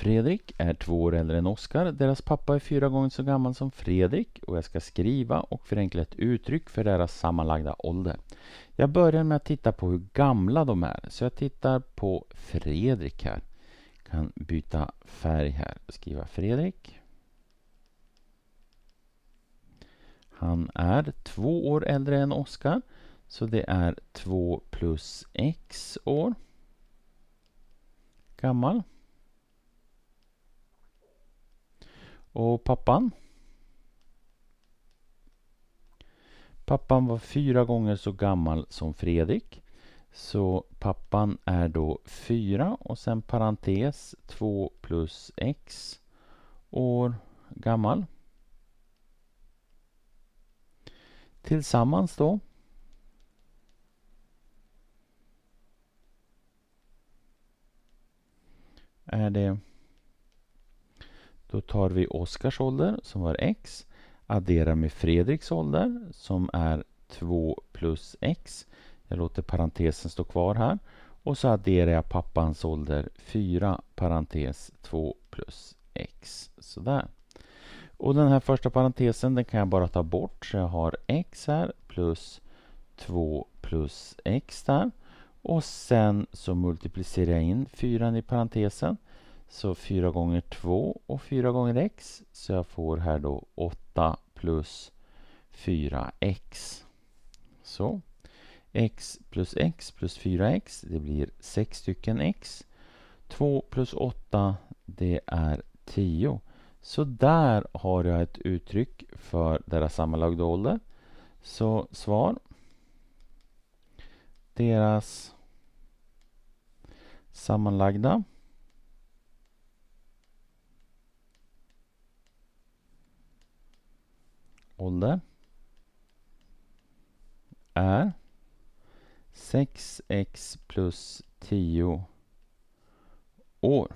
Fredrik är två år äldre än Oskar. Deras pappa är fyra gånger så gammal som Fredrik och jag ska skriva och förenkla ett uttryck för deras sammanlagda ålder. Jag börjar med att titta på hur gamla de är, så jag tittar på Fredrik här. Jag kan byta färg här och skriva Fredrik. Han är två år äldre än Oskar, så det är 2 plus x år gammal. Och pappan? Pappan var fyra gånger så gammal som Fredrik. Så pappan är då fyra och sen parentes 2 plus x år gammal. Tillsammans då är det då tar vi Oskars ålder som var x, adderar med Fredriks ålder som är 2 plus x. Jag låter parentesen stå kvar här. Och så adderar jag pappans ålder 4 parentes 2 plus x. Sådär. Och den här första parentesen den kan jag bara ta bort så jag har x här plus 2 plus x där. Och sen så multiplicerar jag in 4 i parentesen. Så 4 gånger 2 och 4 gånger x. Så jag får här då 8 plus 4x. Så. x plus x plus 4x, det blir 6 stycken x. 2 plus 8, det är 10. Så där har jag ett uttryck för deras sammanlagda ålder. Så svar. Deras sammanlagda ålder är 6x plus 10 år.